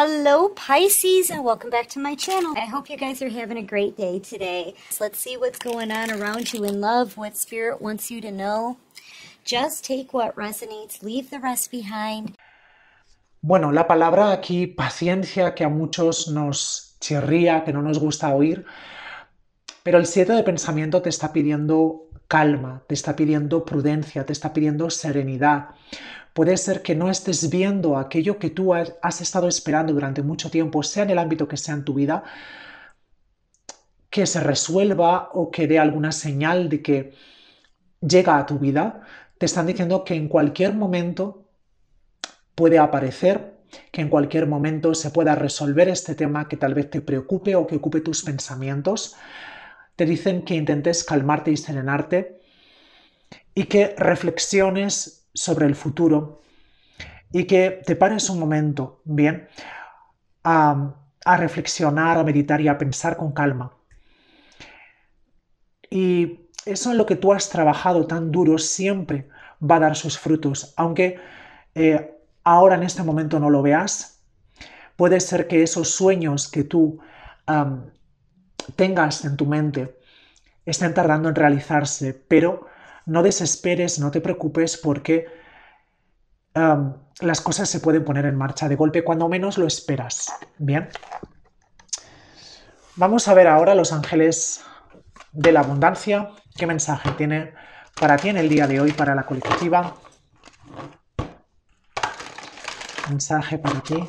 Hello, Pisces, and welcome back to my channel. I hope you guys are having a great day today. So let's see what's going on around you in love, what Spirit wants you to know. Just take what resonates, leave the rest behind. Bueno, la palabra aquí, paciencia, que a muchos nos chirría, que no nos gusta oír, pero el siete de pensamiento te está pidiendo calma, te está pidiendo prudencia, te está pidiendo serenidad Puede ser que no estés viendo aquello que tú has, estado esperando durante mucho tiempo, sea en el ámbito que sea en tu vida, que se resuelva o que dé alguna señal de que llega a tu vida. Te están diciendo que en cualquier momento puede aparecer, que en cualquier momento se pueda resolver este tema que tal vez te preocupe o que ocupe tus pensamientos. Te dicen que intentes calmarte y serenarte y que reflexiones sobre el futuro y que te pares un momento, bien, a, reflexionar, a meditar y a pensar con calma. Y eso en lo que tú has trabajado tan duro siempre va a dar sus frutos, aunque eh, ahora en este momento no lo veas. Puede ser que esos sueños que tú tengas en tu mente estén tardando en realizarse, pero no desesperes, no te preocupes porque las cosas se pueden poner en marcha de golpe cuando menos lo esperas. Bien. Vamos a ver ahora los ángeles de la abundancia. ¿Qué mensaje tiene para ti en el día de hoy, para la colectiva? Mensaje para ti,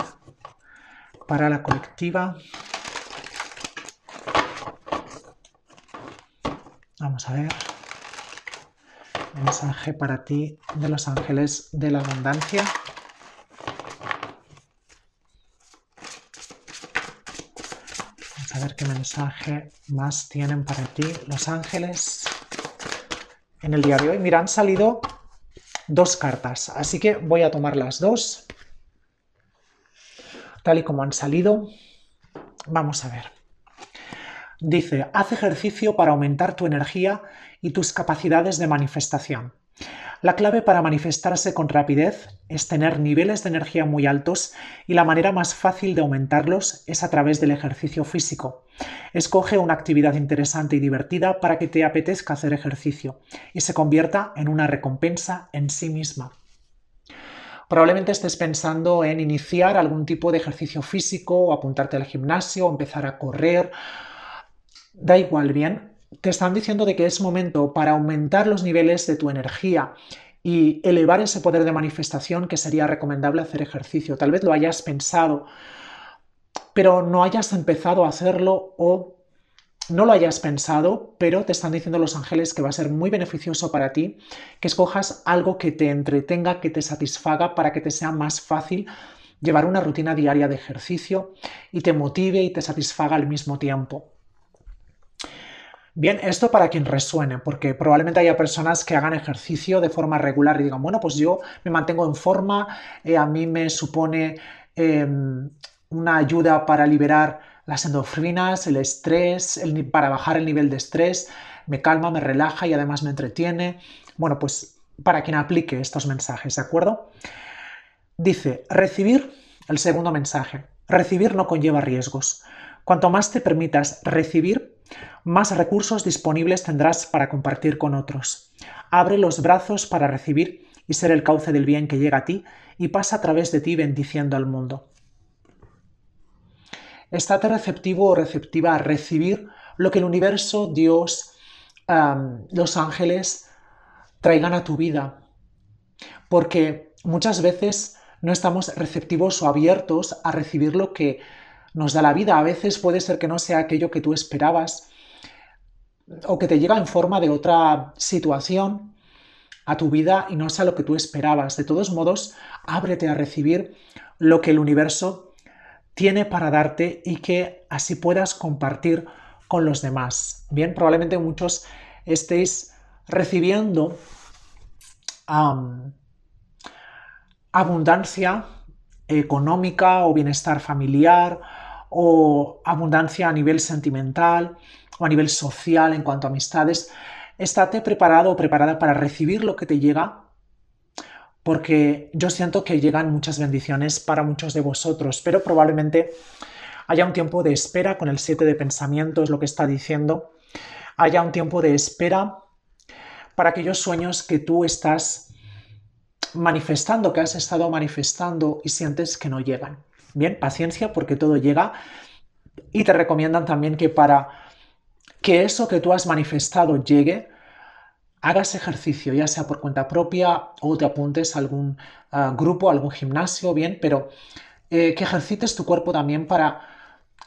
para la colectiva. Vamos a ver. Mensaje para ti de los ángeles de la abundancia. Vamos a ver qué mensaje más tienen para ti los ángeles en el día de hoy. Mira, han salido dos cartas, así que voy a tomar las dos, tal y como han salido. Vamos a ver. Dice, haz ejercicio para aumentar tu energía y tus capacidades de manifestación. La clave para manifestarse con rapidez es tener niveles de energía muy altos y la manera más fácil de aumentarlos es a través del ejercicio físico. Escoge una actividad interesante y divertida para que te apetezca hacer ejercicio y se convierta en una recompensa en sí misma. Probablemente estés pensando en iniciar algún tipo de ejercicio físico, o apuntarte al gimnasio, o empezar a correr. Da igual bien, te están diciendo de que es momento para aumentar los niveles de tu energía y elevar ese poder de manifestación que sería recomendable hacer ejercicio. Tal vez lo hayas pensado, pero no hayas empezado a hacerlo o no lo hayas pensado, pero te están diciendo los ángeles que va a ser muy beneficioso para ti, que escojas algo que te entretenga, que te satisfaga, para que te sea más fácil llevar una rutina diaria de ejercicio y te motive y te satisfaga al mismo tiempo. Bien, esto para quien resuene, porque probablemente haya personas que hagan ejercicio de forma regular y digan, bueno, pues yo me mantengo en forma, eh, a mí me supone em, una ayuda para liberar las endorfinas, el estrés, para bajar el nivel de estrés, me calma, me relaja y además me entretiene. Bueno, pues para quien aplique estos mensajes, ¿de acuerdo? Dice, recibir, el segundo mensaje, recibir no conlleva riesgos. Cuanto más te permitas recibir, más recursos disponibles tendrás para compartir con otros. Abre los brazos para recibir y ser el cauce del bien que llega a ti y pasa a través de ti bendiciendo al mundo. Estate receptivo o receptiva a recibir lo que el universo, Dios, los ángeles traigan a tu vida. Porque muchas veces no estamos receptivos o abiertos a recibir lo que nos da la vida. A veces puede ser que no sea aquello que tú esperabas o que te llega en forma de otra situación a tu vida y no sea lo que tú esperabas. De todos modos, ábrete a recibir lo que el universo tiene para darte y que así puedas compartir con los demás. Bien, probablemente muchos estéis recibiendo abundancia económica o bienestar familiar o abundancia a nivel sentimental o a nivel social en cuanto a amistades, estate preparado o preparada para recibir lo que te llega, porque yo siento que llegan muchas bendiciones para muchos de vosotros, pero probablemente haya un tiempo de espera con el 7 de pensamientos, lo que está diciendo, haya un tiempo de espera para aquellos sueños que tú estás manifestando, que has estado manifestando y sientes que no llegan. Bien, paciencia porque todo llega. Y te recomiendan también que para que eso que tú has manifestado llegue, hagas ejercicio, ya sea por cuenta propia o te apuntes a algún grupo, algún gimnasio, bien, pero eh, que ejercites tu cuerpo también para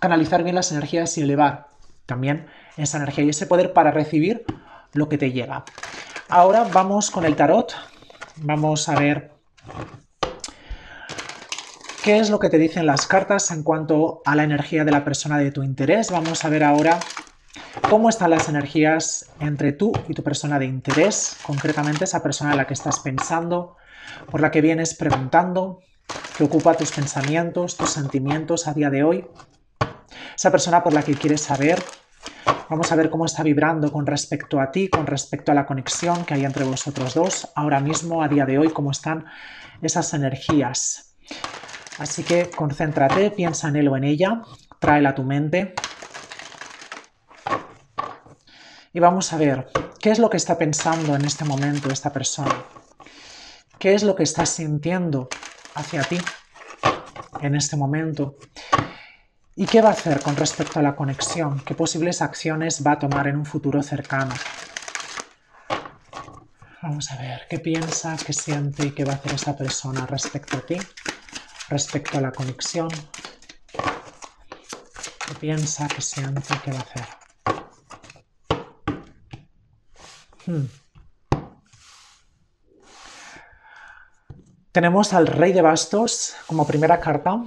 canalizar bien las energías y elevar también esa energía y ese poder para recibir lo que te llega. Ahora vamos con el tarot. Vamos a ver qué es lo que te dicen las cartas en cuanto a la energía de la persona de tu interés. Vamos a ver ahora ¿Cómo están las energías entre tú y tu persona de interés? Concretamente esa persona a la que estás pensando, por la que vienes preguntando, que ocupa tus pensamientos, tus sentimientos a día de hoy. Esa persona por la que quieres saber. Vamos a ver cómo está vibrando con respecto a ti, con respecto a la conexión que hay entre vosotros dos. Ahora mismo, a día de hoy, cómo están esas energías. Así que concéntrate, piensa en él o en ella, tráela a tu mente, y vamos a ver qué es lo que está pensando en este momento esta persona. ¿Qué es lo que está sintiendo hacia ti en este momento? ¿Y qué va a hacer con respecto a la conexión? ¿Qué posibles acciones va a tomar en un futuro cercano? Vamos a ver qué piensa, qué siente y qué va a hacer esta persona respecto a ti, respecto a la conexión. ¿Qué piensa, qué siente y qué va a hacer? Hmm. Tenemos al Rey de Bastos como primera carta.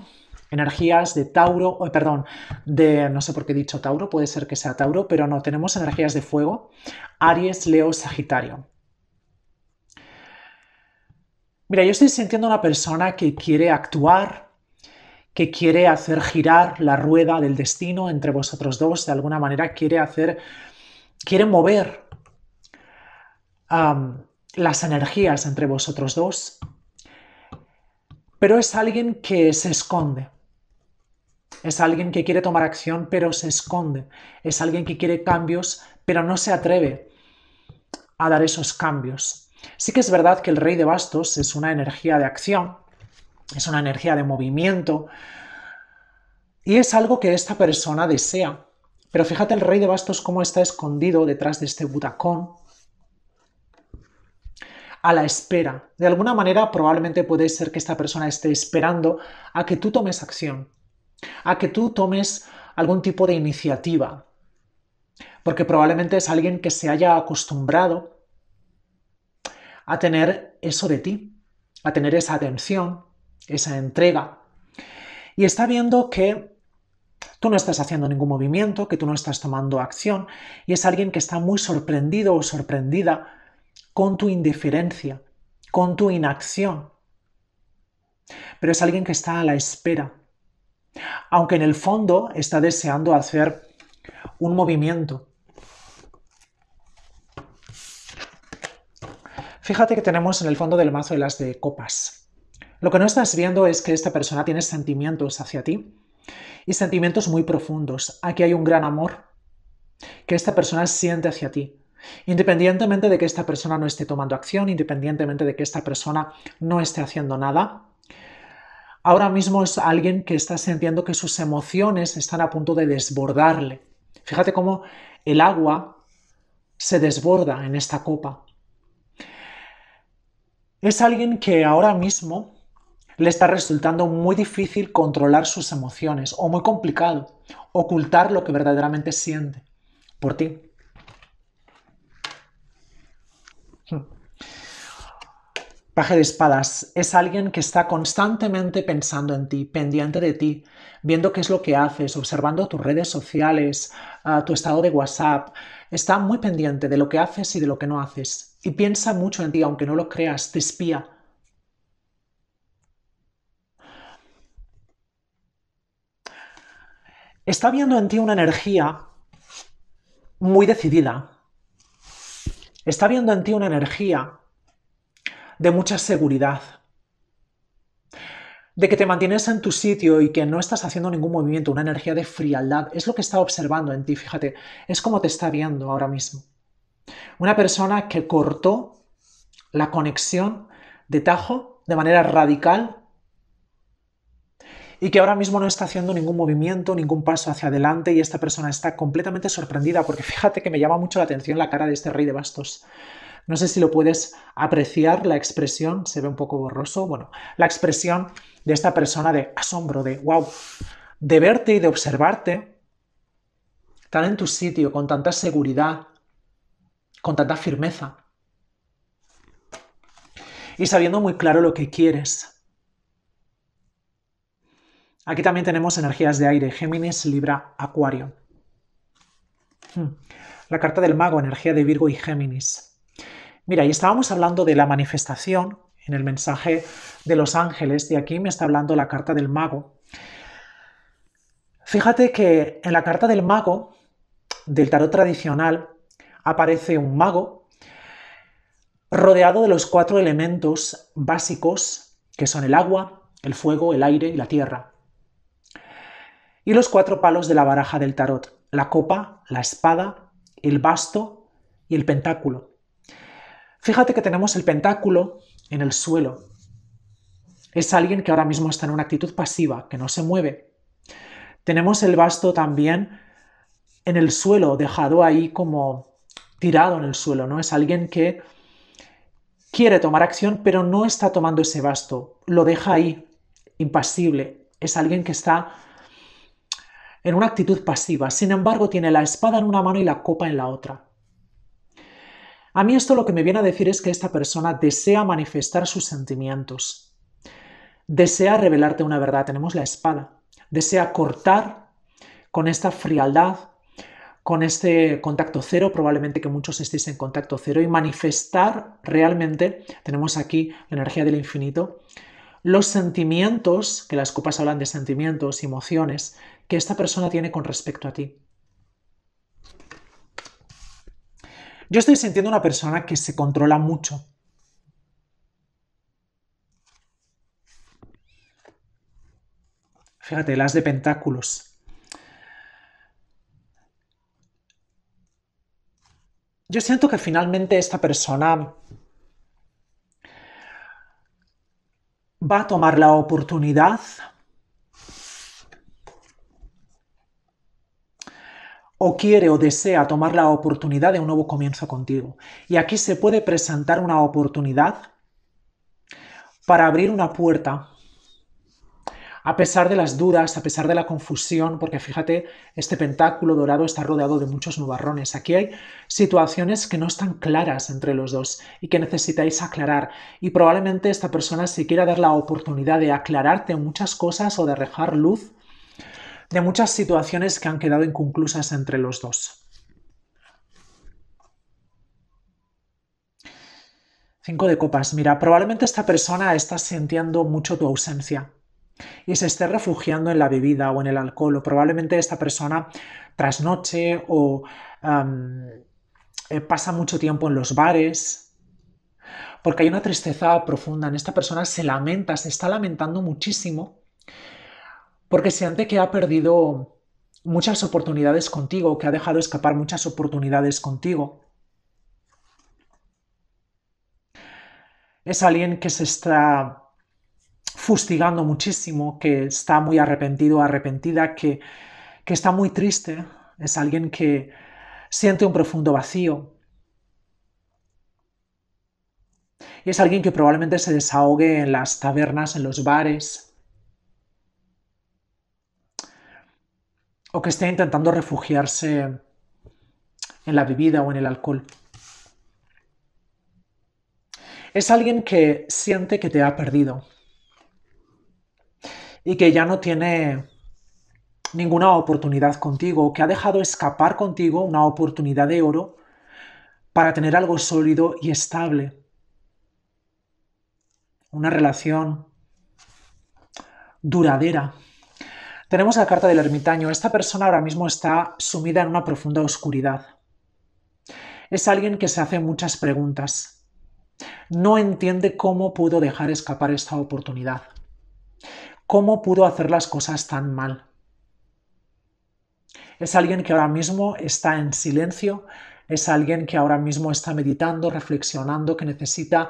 Energías de Tauro, eh, perdón, de no sé por qué he dicho Tauro, puede ser que sea Tauro, pero no, tenemos energías de fuego, Aries, Leo, Sagitario. Mira, yo estoy sintiendo una persona que quiere actuar, que quiere hacer girar la rueda del destino entre vosotros dos, de alguna manera quiere hacer, quiere mover las energías entre vosotros dos, pero es alguien que se esconde. Es alguien que quiere tomar acción, pero se esconde. Es alguien que quiere cambios, pero no se atreve a dar esos cambios. Sí que es verdad que el rey de bastos es una energía de acción, es una energía de movimiento, y es algo que esta persona desea. Pero fíjate el rey de bastos cómo está escondido detrás de este butacón, a la espera. De alguna manera probablemente puede ser que esta persona esté esperando a que tú tomes acción, a que tú tomes algún tipo de iniciativa, porque probablemente es alguien que se haya acostumbrado a tener eso de ti, a tener esa atención, esa entrega, y está viendo que tú no estás haciendo ningún movimiento, que tú no estás tomando acción, y es alguien que está muy sorprendido o sorprendida con tu indiferencia, con tu inacción. Pero es alguien que está a la espera, aunque en el fondo está deseando hacer un movimiento. Fíjate que tenemos en el fondo del mazo de las de copas. Lo que no estás viendo es que esta persona tiene sentimientos hacia ti y sentimientos muy profundos. Aquí hay un gran amor que esta persona siente hacia ti, Independientemente de que esta persona no esté tomando acción, independientemente de que esta persona no esté haciendo nada, ahora mismo es alguien que está sintiendo que sus emociones están a punto de desbordarle. Fíjate cómo el agua se desborda en esta copa. Es alguien que ahora mismo le está resultando muy difícil controlar sus emociones o muy complicado ocultar lo que verdaderamente siente por ti. Paje de espadas es alguien que está constantemente pensando en ti, pendiente de ti, viendo qué es lo que haces, observando tus redes sociales, ah, tu estado de WhatsApp. Está muy pendiente de lo que haces y de lo que no haces. Y piensa mucho en ti, aunque no lo creas, te espía. Está viendo en ti una energía muy decidida, está viendo en ti una energía de mucha seguridad, de que te mantienes en tu sitio y que no estás haciendo ningún movimiento, una energía de frialdad, es lo que está observando en ti, fíjate, es como te está viendo ahora mismo. Una persona que cortó la conexión de tajo de manera radical y que ahora mismo no está haciendo ningún movimiento, ningún paso hacia adelante y esta persona está completamente sorprendida porque fíjate que me llama mucho la atención la cara de este rey de bastos. No sé si lo puedes apreciar, la expresión, se ve un poco borroso, bueno, la expresión de esta persona de asombro, de wow, de verte y de observarte tan en tu sitio, con tanta seguridad, con tanta firmeza y sabiendo muy claro lo que quieres, Aquí también tenemos energías de aire, Géminis, Libra, Acuario. Hmm. La carta del mago, energía de Virgo y Géminis. Mira, y estábamos hablando de la manifestación en el mensaje de los ángeles, y aquí me está hablando la carta del mago. Fíjate que en la carta del mago, del tarot tradicional, aparece un mago rodeado de los cuatro elementos básicos, que son el agua, el fuego, el aire y la tierra y los cuatro palos de la baraja del tarot, la copa, la espada, el basto y el pentáculo. Fíjate que tenemos el pentáculo en el suelo. Es alguien que ahora mismo está en una actitud pasiva, que no se mueve. Tenemos el basto también en el suelo, dejado ahí como tirado en el suelo, ¿no? Es alguien que quiere tomar acción, pero no está tomando ese basto, lo deja ahí, impasible. Es alguien que está en una actitud pasiva. Sin embargo, tiene la espada en una mano y la copa en la otra. A mí esto lo que me viene a decir es que esta persona desea manifestar sus sentimientos. Desea revelarte una verdad. Tenemos la espada. Desea cortar con esta frialdad, con este contacto cero, probablemente que muchos estéis en contacto cero, y manifestar realmente, tenemos aquí la energía del infinito, los sentimientos, que las copas hablan de sentimientos, emociones, que esta persona tiene con respecto a ti. Yo estoy sintiendo una persona que se controla mucho. Fíjate, las de pentáculos. Yo siento que finalmente esta persona va a tomar la oportunidad o quiere o desea tomar la oportunidad de un nuevo comienzo contigo. Y aquí se puede presentar una oportunidad para abrir una puerta a pesar de las dudas, a pesar de la confusión, porque fíjate, este pentáculo dorado está rodeado de muchos nubarrones. Aquí hay situaciones que no están claras entre los dos y que necesitáis aclarar. Y probablemente esta persona se quiera dar la oportunidad de aclararte muchas cosas o de dejar luz de muchas situaciones que han quedado inconclusas entre los dos. Cinco de copas. Mira, probablemente esta persona está sintiendo mucho tu ausencia y se esté refugiando en la bebida o en el alcohol, o probablemente esta persona trasnoche o eh, pasa mucho tiempo en los bares, porque hay una tristeza profunda en esta persona, se lamenta, se está lamentando muchísimo porque siente que ha perdido muchas oportunidades contigo, que ha dejado escapar muchas oportunidades contigo. Es alguien que se está fustigando muchísimo, que está muy arrepentido, arrepentida, que, que está muy triste. Es alguien que siente un profundo vacío. Y es alguien que probablemente se desahogue en las tabernas, en los bares, o que esté intentando refugiarse en la bebida o en el alcohol. Es alguien que siente que te ha perdido y que ya no tiene ninguna oportunidad contigo, que ha dejado escapar contigo una oportunidad de oro para tener algo sólido y estable. Una relación duradera. Tenemos la carta del ermitaño. Esta persona ahora mismo está sumida en una profunda oscuridad. Es alguien que se hace muchas preguntas. No entiende cómo pudo dejar escapar esta oportunidad. ¿Cómo pudo hacer las cosas tan mal? Es alguien que ahora mismo está en silencio, es alguien que ahora mismo está meditando, reflexionando, que necesita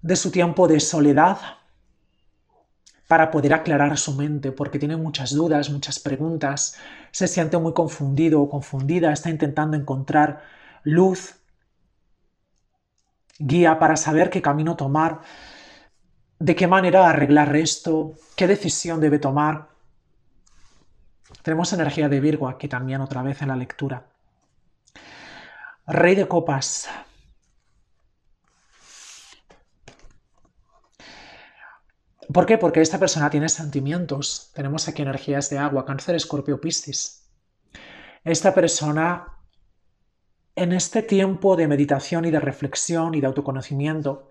de su tiempo de soledad para poder aclarar su mente, porque tiene muchas dudas, muchas preguntas, se siente muy confundido o confundida, está intentando encontrar luz, guía para saber qué camino tomar, de qué manera arreglar esto, qué decisión debe tomar. Tenemos energía de Virgo aquí también otra vez en la lectura. Rey de copas, ¿Por qué? Porque esta persona tiene sentimientos. Tenemos aquí energías de agua, cáncer, escorpio, piscis. Esta persona, en este tiempo de meditación y de reflexión y de autoconocimiento,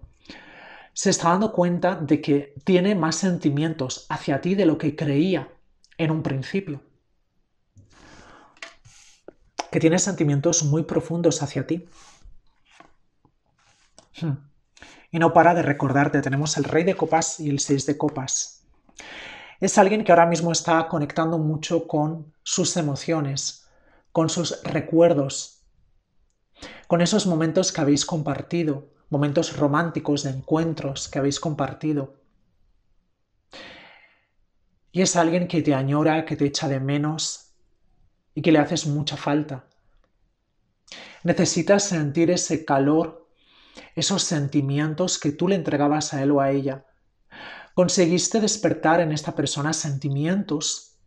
se está dando cuenta de que tiene más sentimientos hacia ti de lo que creía en un principio. Que tiene sentimientos muy profundos hacia ti. Hmm y no para de recordarte. Tenemos el rey de copas y el seis de copas. Es alguien que ahora mismo está conectando mucho con sus emociones, con sus recuerdos, con esos momentos que habéis compartido, momentos románticos de encuentros que habéis compartido. Y es alguien que te añora, que te echa de menos y que le haces mucha falta. Necesitas sentir ese calor esos sentimientos que tú le entregabas a él o a ella. Conseguiste despertar en esta persona sentimientos,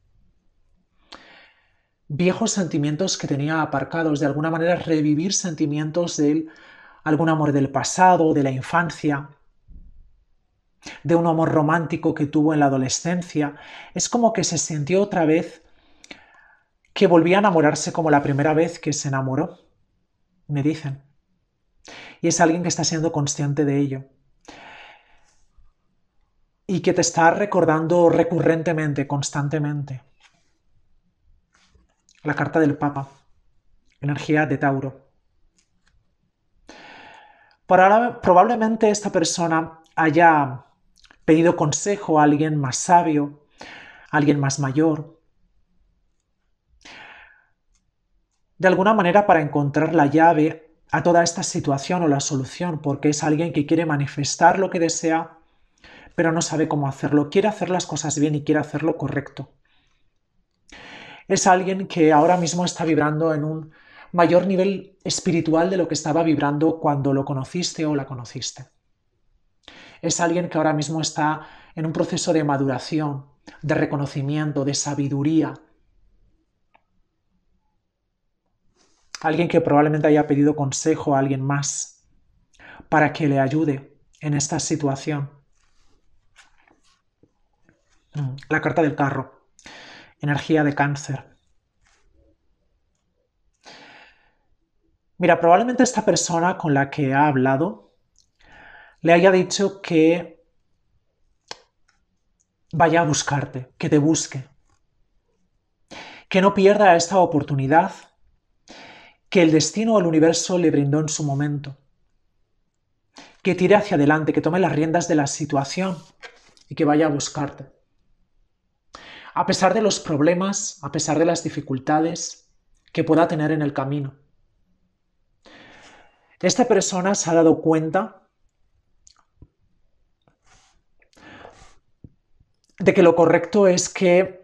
viejos sentimientos que tenía aparcados, de alguna manera revivir sentimientos de él, algún amor del pasado, de la infancia, de un amor romántico que tuvo en la adolescencia. Es como que se sintió otra vez que volvía a enamorarse como la primera vez que se enamoró, me dicen y es alguien que está siendo consciente de ello y que te está recordando recurrentemente, constantemente. La carta del Papa, energía de Tauro. probablemente esta persona haya pedido consejo a alguien más sabio, alguien más mayor, de alguna manera para encontrar la llave a toda esta situación o la solución, porque es alguien que quiere manifestar lo que desea, pero no sabe cómo hacerlo, quiere hacer las cosas bien y quiere hacerlo correcto. Es alguien que ahora mismo está vibrando en un mayor nivel espiritual de lo que estaba vibrando cuando lo conociste o la conociste. Es alguien que ahora mismo está en un proceso de maduración, de reconocimiento, de sabiduría, alguien que probablemente haya pedido consejo a alguien más para que le ayude en esta situación. Mm, la carta del carro, energía de cáncer. Mira, probablemente esta persona con la que ha hablado le haya dicho que vaya a buscarte, que te busque, que no pierda esta oportunidad que el destino o el universo le brindó en su momento. Que tire hacia adelante, que tome las riendas de la situación y que vaya a buscarte. A pesar de los problemas, a pesar de las dificultades que pueda tener en el camino. Esta persona se ha dado cuenta de que lo correcto es que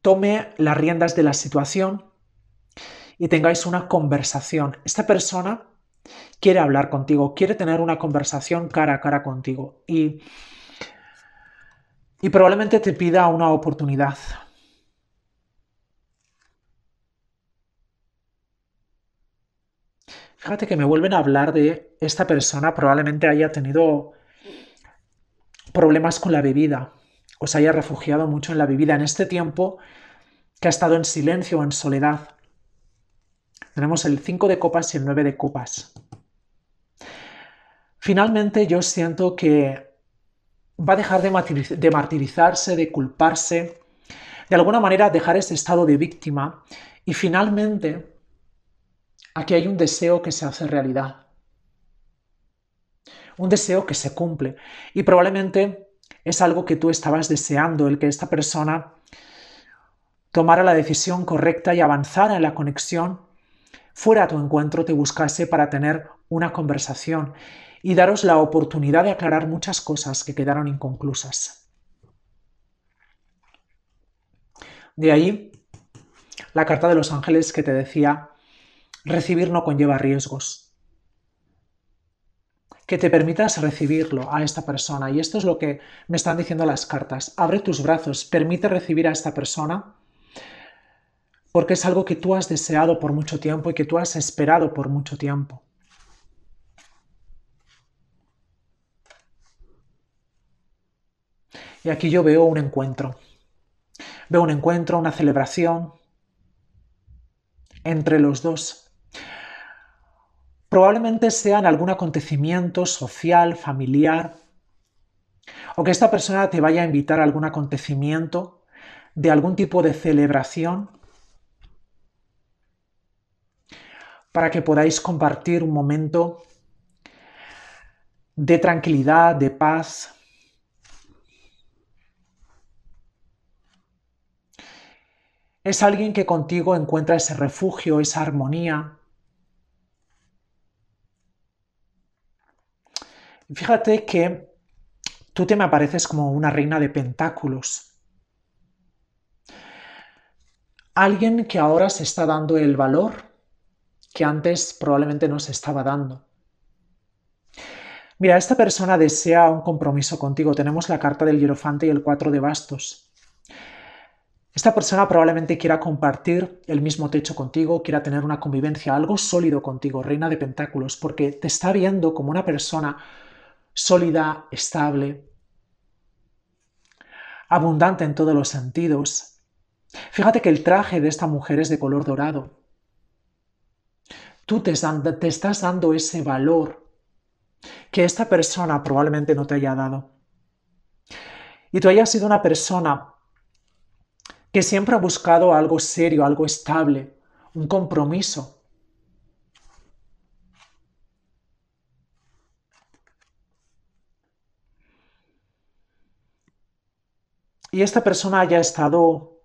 tome las riendas de la situación y tengáis una conversación. Esta persona quiere hablar contigo, quiere tener una conversación cara a cara contigo y, probablemente te pida una oportunidad. Fíjate que me vuelven a hablar de esta persona, probablemente haya tenido problemas con la bebida os haya refugiado mucho en la vivida en este tiempo que ha estado en silencio o en soledad. Tenemos el 5 de copas y el 9 de copas. Finalmente yo siento que va a dejar de, de martirizarse, de culparse, de alguna manera dejar ese estado de víctima y finalmente aquí hay un deseo que se hace realidad. Un deseo que se cumple y probablemente es algo que tú estabas deseando, el que esta persona tomara la decisión correcta y avanzara en la conexión, fuera a tu encuentro, te buscase para tener una conversación y daros la oportunidad de aclarar muchas cosas que quedaron inconclusas. De ahí la carta de los ángeles que te decía, recibir no conlleva riesgos que te permitas recibirlo a esta persona. Y esto es lo que me están diciendo las cartas. Abre tus brazos, permite recibir a esta persona porque es algo que tú has deseado por mucho tiempo y que tú has esperado por mucho tiempo. Y aquí yo veo un encuentro. Veo un encuentro, una celebración entre los dos probablemente sean algún acontecimiento social, familiar, o que esta persona te vaya a invitar a algún acontecimiento de algún tipo de celebración para que podáis compartir un momento de tranquilidad, de paz. Es alguien que contigo encuentra ese refugio, esa armonía, Fíjate que tú te me apareces como una reina de pentáculos. Alguien que ahora se está dando el valor que antes probablemente no se estaba dando. Mira, esta persona desea un compromiso contigo. Tenemos la carta del hierofante y el cuatro de bastos. Esta persona probablemente quiera compartir el mismo techo contigo, quiera tener una convivencia, algo sólido contigo, reina de pentáculos, porque te está viendo como una persona sólida, estable, abundante en todos los sentidos. Fíjate que el traje de esta mujer es de color dorado. Tú te, estás dando ese valor que esta persona probablemente no te haya dado. Y tú hayas sido una persona que siempre ha buscado algo serio, algo estable, un compromiso. y esta persona haya estado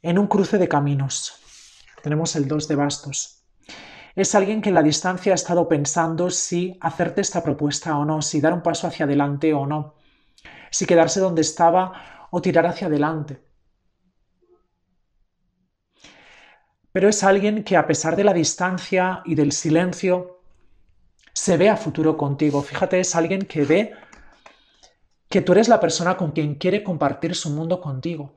en un cruce de caminos. Tenemos el 2 de bastos. Es alguien que en la distancia ha estado pensando si hacerte esta propuesta o no, si dar un paso hacia adelante o no, si quedarse donde estaba o tirar hacia adelante. Pero es alguien que a pesar de la distancia y del silencio, se ve a futuro contigo. Fíjate, es alguien que ve que tú eres la persona con quien quiere compartir su mundo contigo,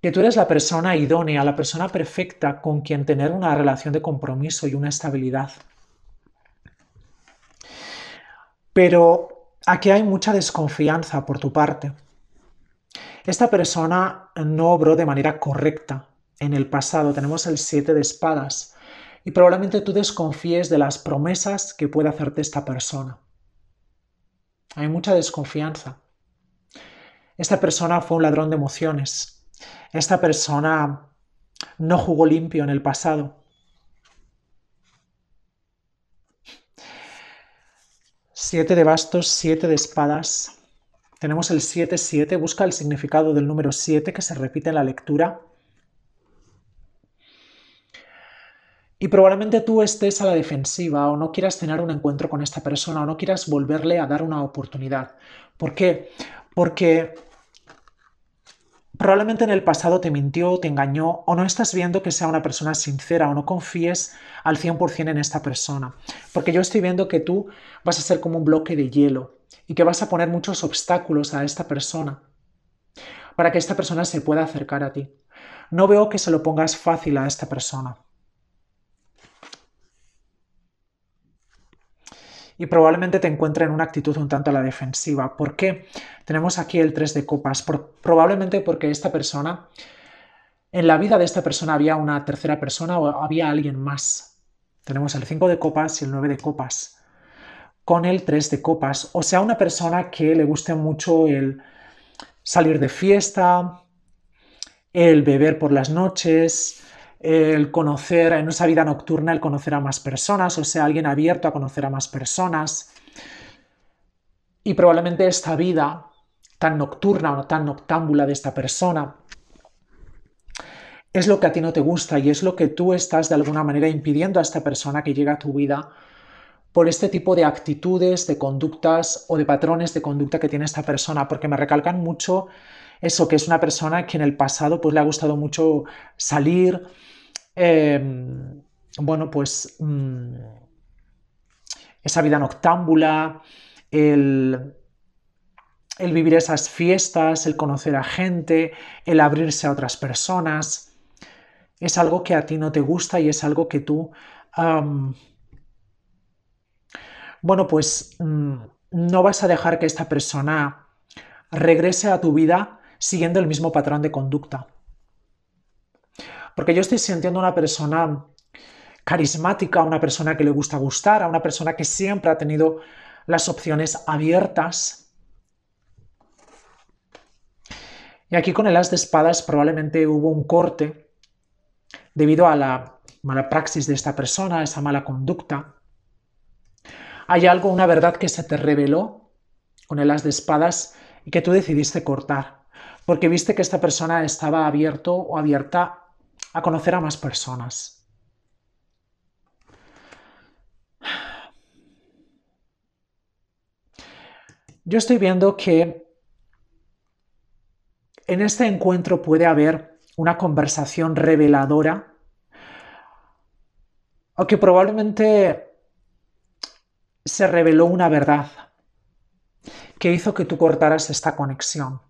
que tú eres la persona idónea, la persona perfecta con quien tener una relación de compromiso y una estabilidad. Pero aquí hay mucha desconfianza por tu parte. Esta persona no obró de manera correcta en el pasado. Tenemos el siete de espadas y probablemente tú desconfíes de las promesas que puede hacerte esta persona. Hay mucha desconfianza. Esta persona fue un ladrón de emociones. Esta persona no jugó limpio en el pasado. Siete de bastos, siete de espadas. Tenemos el 7-7. Busca el significado del número 7 que se repite en la lectura. Y probablemente tú estés a la defensiva o no quieras tener un encuentro con esta persona o no quieras volverle a dar una oportunidad. ¿Por qué? Porque probablemente en el pasado te mintió, te engañó o no estás viendo que sea una persona sincera o no confíes al 100% en esta persona. Porque yo estoy viendo que tú vas a ser como un bloque de hielo y que vas a poner muchos obstáculos a esta persona para que esta persona se pueda acercar a ti. No veo que se lo pongas fácil a esta persona. y probablemente te encuentre en una actitud un tanto a la defensiva. ¿Por qué? Tenemos aquí el 3 de copas. probablemente porque esta persona, en la vida de esta persona había una tercera persona o había alguien más. Tenemos el 5 de copas y el 9 de copas. Con el 3 de copas. O sea, una persona que le guste mucho el salir de fiesta, el beber por las noches, el conocer, en esa vida nocturna, el conocer a más personas, o sea, alguien abierto a conocer a más personas. Y probablemente esta vida tan nocturna o tan noctámbula de esta persona es lo que a ti no te gusta y es lo que tú estás de alguna manera impidiendo a esta persona que llega a tu vida por este tipo de actitudes, de conductas o de patrones de conducta que tiene esta persona, porque me recalcan mucho eso, que es una persona que en el pasado pues le ha gustado mucho salir, Em, bueno, pues mm, esa vida noctámbula, el, el vivir esas fiestas, el conocer a gente, el abrirse a otras personas, es algo que a ti no te gusta y es algo que tú, bueno, pues mm, no vas a dejar que esta persona regrese a tu vida siguiendo el mismo patrón de conducta. Porque yo estoy sintiendo una persona carismática, una persona que le gusta gustar, a una persona que siempre ha tenido las opciones abiertas. Y aquí con el as de espadas probablemente hubo un corte debido a la mala praxis de esta persona, esa mala conducta. Hay algo, una verdad que se te reveló con el as de espadas y que tú decidiste cortar, porque viste que esta persona estaba abierto o abierta a conocer a más personas. Yo estoy viendo que en este encuentro puede haber una conversación reveladora, o que probablemente se reveló una verdad que hizo que tú cortaras esta conexión.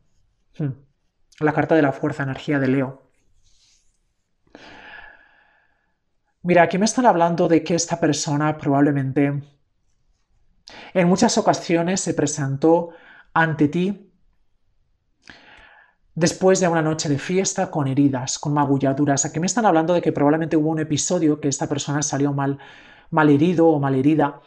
Hmm. La carta de la fuerza, energía de Leo. Mira, aquí me están hablando de que esta persona probablemente en muchas ocasiones se presentó ante ti después de una noche de fiesta con heridas, con magulladuras. Aquí me están hablando de que probablemente hubo un episodio que esta persona salió mal, mal herido o mal herida